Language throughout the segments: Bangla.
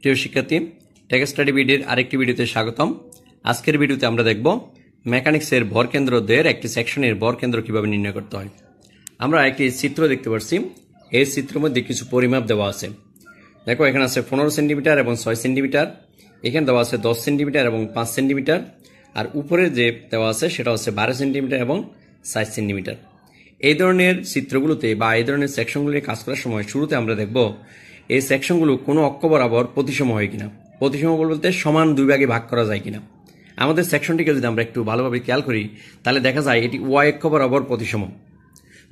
প্রিয় শিক্ষার্থী টেক স্টাডি বিডির আরেকটি ভিডিওতে স্বাগতম আজকের ভিডিওতে আমরা দেখব মেকানিক্সের ভরকেন্দ্রদের একটি সেকশনের ভরকেন্দ্র কিভাবে নির্ণয় করতে হয় আমরা একটি চিত্র দেখতে পাচ্ছি এই চিত্রের মধ্যে কিছু পরিমাপ দেওয়া আছে দেখো এখানে আছে পনেরো সেন্টিমিটার এবং ছয় সেন্টিমিটার এখানে দেওয়া আছে দশ সেন্টিমিটার এবং পাঁচ সেন্টিমিটার আর উপরে যে দেওয়া আছে সেটা হচ্ছে বারো সেন্টিমিটার এবং সাইশ সেন্টিমিটার এই ধরনের চিত্রগুলোতে বা এই ধরনের সেকশনগুলি কাজ করার সময় শুরুতে আমরা দেখব এই সেকশনগুলো কোনো অক্ষ বরাবর প্রতিসম হয় কিনা প্রতিসম বলতে সমান দুই ভাগে ভাগ করা যায় কিনা আমাদের সেকশনটিকে যদি আমরা একটু ভালোভাবে খেয়াল করি তাহলে দেখা যায় এটি ওয়াই অক্ষ বরাবর প্রতিসম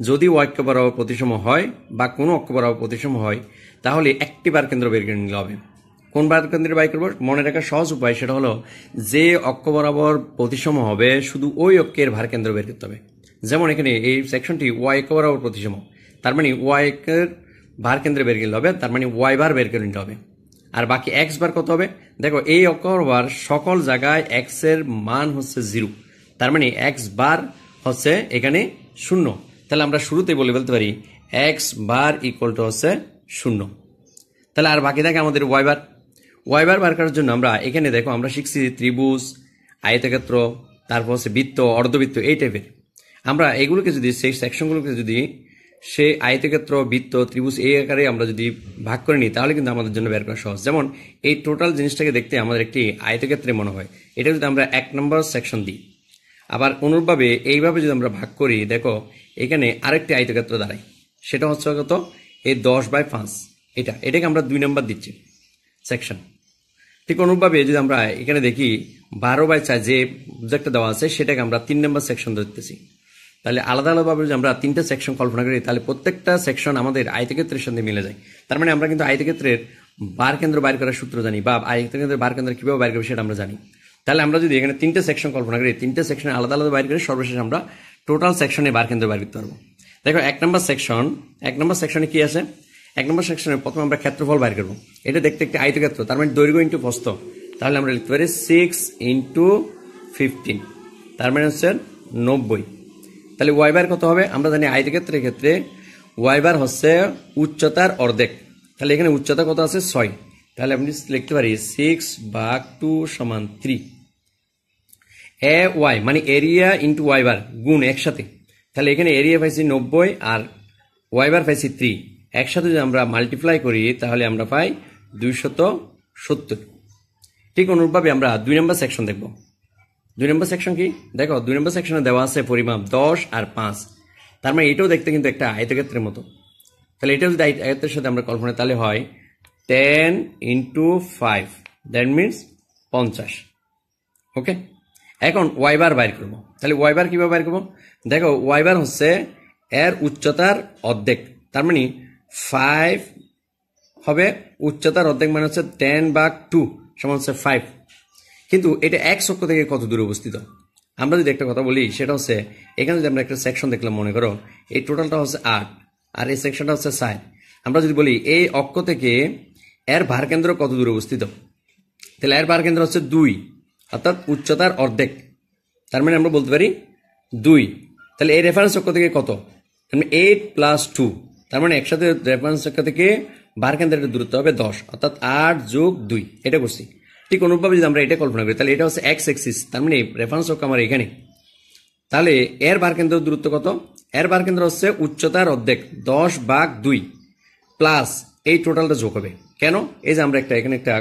যদি ওয়াই অক্ষ বরাবর প্রতিসম হয় বা কোনো অক্ষ বরাবর প্রতিসম হয় তাহলে একটি বার কেন্দ্র বের করে নিলে হবে কোন বার কেন্দ্রে বাই করব মনে রাখার সহজ উপায় সেটা হলো যে অক্ষ বরাবর প্রতিসম হবে শুধু ওই অক্ষের ভার কেন্দ্র বের করতে হবে যেমন এখানে এই সেকশনটি ওয়াই অক্ষ বরাবর প্রতিসম তার মানে ওয়াই অক্ষের বার কেন্দ্রে বের করলে হবে তার মানে ওয়াই বার বের করে নিতে হবে আর বাকি এক্স বার কত হবে দেখো এই অকর বার সকল জায়গায় এক্সের মান হচ্ছে জিরো তার মানে এক্স বার হচ্ছে এখানে শূন্য তাহলে আমরা শুরুতে বলে বলতে পারি এক্স বার ইকুয়াল টু হচ্ছে শূন্য তাহলে আর বাকি থাকে আমাদের ওয়াই বার ওয়াই বার বার করার জন্য আমরা এখানে দেখো আমরা শিখছি ত্রিভুজ আয়তক্ষেত্র তারপর হচ্ছে বৃত্ত অর্ধবৃত্ত এই টাইপের আমরা এগুলোকে যদি সেই সেকশনগুলোকে যদি সে আয়তক্ষেত্র বৃত্ত ত্রিভুজ এই আকারে আমরা যদি ভাগ করে নিই তাহলে কিন্তু আমাদের জন্য বের করা সহজ যেমন এই টোটাল জিনিসটাকে দেখতে আমাদের একটি আয়তক্ষেত্রে মনে হয় এটা যদি আমরা এক নম্বর সেকশন দিই আবার অনুরূপভাবে এইভাবে যদি আমরা ভাগ করি দেখো এখানে আরেকটি আয়তক্ষেত্র দাঁড়ায় সেটা হচ্ছে কত এই দশ বাই পাঁচ এটা এটাকে আমরা দুই নম্বর দিচ্ছি সেকশন ঠিক অনুরূপভাবে যদি আমরা এখানে দেখি বারো বাই চার যে একটা দেওয়া আছে সেটাকে আমরা তিন নম্বর সেকশন ধরতেছি তাহলে আলাদা আলাদাভাবে যদি আমরা তিনটা সেকশন কল্পনা করি তাহলে প্রত্যেকটা সেকশন আমাদের আয়তক্ষেত্রের সঙ্গে মিলে যায় তার মানে আমরা কিন্তু আয়তক্ষেত্রের বার কেন্দ্র বাইর করার সূত্র জানি বা আয়তক্ষেত্রের বার কেন্দ্র কীভাবে বাইর করবে সেটা আমরা জানি তাহলে আমরা যদি এখানে তিনটে সেকশন কল্পনা করি তিনটে সেকশনে আলাদা আলাদা বাইর করে সর্বশেষ আমরা টোটাল সেকশনে বার কেন্দ্র বাইর করতে পারবো দেখো এক নম্বর সেকশন এক নম্বর সেকশনে কি আছে এক নম্বর সেকশনে প্রথমে আমরা ক্ষেত্রফল বাইর করবো এটা দেখতে একটি আয়তক্ষেত্র তার মানে দৈর্ঘ্য ইন্টু প্রস্ত তাহলে আমরা লিখতে পারি সিক্স ইন্টু ফিফটিন তার মানে হচ্ছে নব্বই তাহলে ওয়াইবার কত হবে আমরা জানি আয়ের ক্ষেত্রে ক্ষেত্রে ওয়াইবার হচ্ছে উচ্চতার অর্ধেক তাহলে এখানে উচ্চতা কত আছে ছয় তাহলে আপনি লিখতে পারি সিক্স বাঘ টু সমান থ্রি এ ওয়াই মানে এরিয়া ইন্টু ওয়াইবার গুণ একসাথে তাহলে এখানে এরিয়া পাইছি নব্বই আর ওয়াইবার পাইছি থ্রি একসাথে যদি আমরা মাল্টিপ্লাই করি তাহলে আমরা পাই দুইশত সত্তর ঠিক অনুরূপভাবে আমরা দুই নম্বর সেকশন দেখব দুই নম্বর সেকশন কি দেখো দুই নম্বর সেকশনে দেওয়া আছে পরিমাপ দশ আর পাঁচ তার মানে এটাও দেখতে কিন্তু একটা আয়তক্ষেত্রের মতো তাহলে এটাও যদি আয়তের সাথে আমরা কল্পনা তাহলে হয় ten into five that means পঞ্চাশ ওকে এখন ওয়াইবার বাইর করব তাহলে ওয়াইবার কীভাবে বাইর করবো দেখো ওয়াইবার হচ্ছে এর উচ্চতার অর্ধেক তার মানে ফাইভ হবে উচ্চতার অর্ধেক মানে হচ্ছে টেন বা টু সমান হচ্ছে ফাইভ কিন্তু এটা এক চক্র থেকে কত দূরে অবস্থিত আমরা যদি একটা কথা বলি সেটা হচ্ছে এখানে যদি আমরা একটা সেকশন দেখলাম মনে করো এই টোটালটা হচ্ছে আট আর এই সেকশনটা হচ্ছে সাইড আমরা যদি বলি এই অক্ষ থেকে এর ভার কেন্দ্র কত দূরে অবস্থিত তাহলে এর ভার কেন্দ্র হচ্ছে দুই অর্থাৎ উচ্চতার অর্ধেক তার মানে আমরা বলতে পারি দুই তাহলে এই রেফারেন্স অক্ষ থেকে কত এইট প্লাস টু তার মানে একসাথে রেফারেন্স অক্ষ থেকে ভার কেন্দ্রের দূরত্ব হবে দশ অর্থাৎ আট যোগ দুই এটা করছি ঠিক অনুরূপভাবে যদি আমরা এটা কল্পনা করি তাহলে এটা হচ্ছে এক্স এক্সিস তার মানে রেফারেন্স অক্ষ আমার এখানে তাহলে এর বার কেন্দ্রের দূরত্ব কত এর বার কেন্দ্র হচ্ছে উচ্চতার অর্ধেক দশ বাঘ দুই প্লাস এই টোটালটা যোগ হবে কেন এই যে আমরা একটা এখানে একটা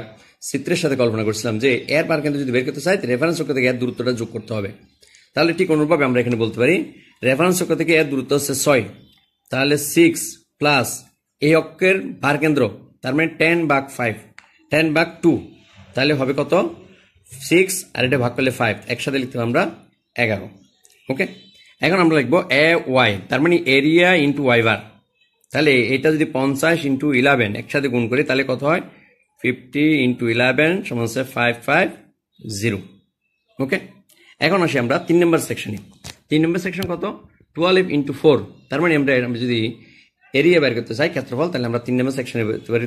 চিত্রের সাথে কল্পনা করছিলাম যে এর বার কেন্দ্র যদি বের করতে চাই রেফারেন্স অক্ষ থেকে এর দূরত্বটা যোগ করতে হবে তাহলে ঠিক অনুরূপভাবে আমরা এখানে বলতে পারি রেফারেন্স অক্ষ থেকে এর দূরত্ব হচ্ছে ছয় তাহলে সিক্স প্লাস এই অক্ষের ভার কেন্দ্র তার মানে টেন বাঘ ফাইভ টেন বাঘ টু তাহলে হবে কত সিক্স আর এটা ভাগ করলে ফাইভ একসাথে লিখতে আমরা এগারো ওকে এখন আমরা লিখবো এ ওয়াই তার মানে এরিয়া ইন্টু ওয়াইভার তাহলে এটা যদি পঞ্চাশ ইন্টু ইলেভেন একসাথে গুণ করি তাহলে কত হয় ফিফটি ইন্টু ইলেভেন সমান হচ্ছে ফাইভ ফাইভ জিরো ওকে এখন আসি আমরা তিন নম্বর সেকশনে তিন নম্বর সেকশন কত টুয়েলভ ইন্টু ফোর তার মানে আমরা যদি এরিয়া বের করতে চাই ক্ষেত্রফল তাহলে আমরা তিন নম্বর সেকশনে বের করতে পারি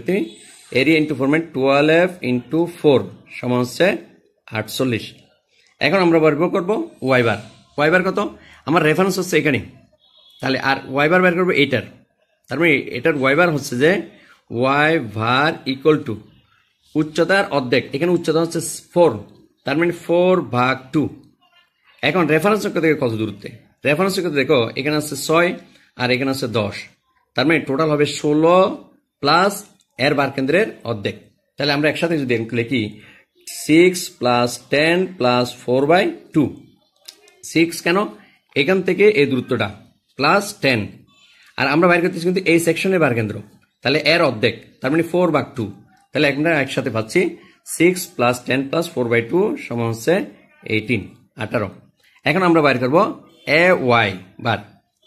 এরিয়া ইন্টু ফোর মানে টুয়েলভ ইন্টু ফোর সমান হচ্ছে আটচল্লিশ এখন আমরা বের করব ওয়াইবার ওয়াইবার কত আমার রেফারেন্স হচ্ছে এখানে তাহলে আর ওয়াইবার বের করবো এইটার তার মানে এটার ওয়াইবার হচ্ছে যে ওয়াই ভার ইকুয়াল টু উচ্চতার অর্ধেক এখানে উচ্চতা হচ্ছে ফোর তার মানে ফোর ভাগ টু এখন রেফারেন্স চক্র থেকে কত দূরত্বে রেফারেন্স চক্র দেখো এখানে আছে ছয় আর এখানে আছে দশ তার মানে টোটাল হবে ষোলো প্লাস এর বার কেন্দ্রের অর্ধেক তাহলে আমরা একসাথে যদি লিখি six plus ten plus four by two six কেন এখান থেকে এই দূরত্বটা প্লাস টেন আর আমরা বাইর করতেছি কিন্তু এই সেকশনের বার কেন্দ্র তাহলে এর অর্ধেক তার মানে ফোর বাই টু তাহলে আমরা একসাথে পাচ্ছি six plus ten plus four by two সমান হচ্ছে এইটিন আঠারো এখন আমরা বাইর করব এ ওয়াই বার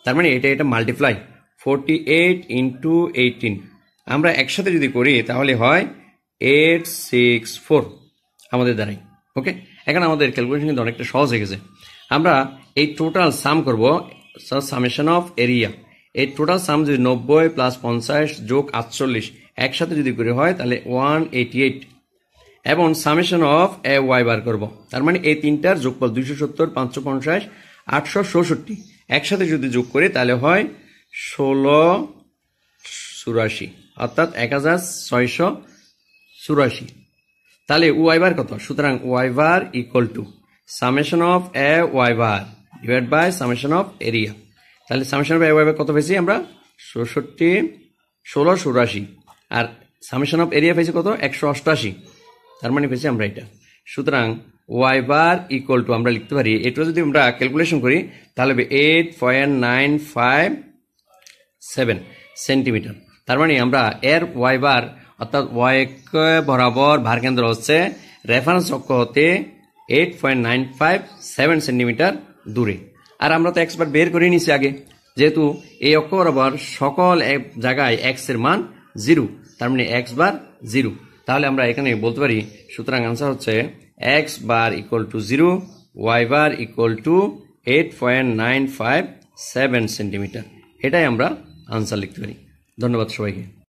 তার মানে এটা এটা multiply forty eight into eighteen আমরা একসাথে যদি করি তাহলে হয় এইট সিক্স ফোর আমাদের দ্বারাই ওকে এখন আমাদের ক্যালকুলেশন কিন্তু অনেকটা সহজ হয়ে গেছে আমরা এই টোটাল সাম করবো সামেশন অফ এরিয়া এই টোটাল সাম যদি নব্বই প্লাস পঞ্চাশ যোগ আটচল্লিশ একসাথে যদি করে হয় তাহলে ওয়ান এইটি এইট এবং summation of A Y bar করবো তার মানে এই তিনটার যোগফল দুইশো সত্তর পাঁচশো পঞ্চাশ আটশো চৌষট্টি একসাথে যদি যোগ করি তাহলে হয় ষোলো চুরাশি অর্থাৎ এক হাজার ছয়শ চুরাশি তাহলে ওয়াইভার কত সুতরাং Y bar equal to summation of A Y bar divide by summation of area তাহলে সামেশন অফ এ ওয়াইভার কত পেয়েছি আমরা ষষট্টি ষোলো চুরাশি আর সামেশন অফ এরিয়া পেয়েছি কত একশো অষ্টআশি তার মানে পেয়েছি আমরা এটা সুতরাং ওয়াই বার ইকুয়াল টু আমরা লিখতে পারি এটা যদি আমরা ক্যালকুলেশন করি তাহলে হবে eight point nine five seven centimetre তার মানে আমরা এর ওয়াই বার অর্থাৎ ওয়াইক বরাবর ভার কেন্দ্র হচ্ছে রেফারেন্স অক্ষ হতে eight point nine five seven centimetre দূরে আর আমরা তো এক্স বার বের করে নিছি আগে যেহেতু এই অক্ষ বরাবর সকল জায়গায় এক্স এর মান জিরো তার মানে এক্স বার জিরো তাহলে আমরা এখানে বলতে পারি সুতরাং আনসার হচ্ছে X bar equal to zero Y bar equal to eight point nine five seven centimetre এটাই আমরা আনসার লিখতে পারি ধন্যবাদ সবাইকে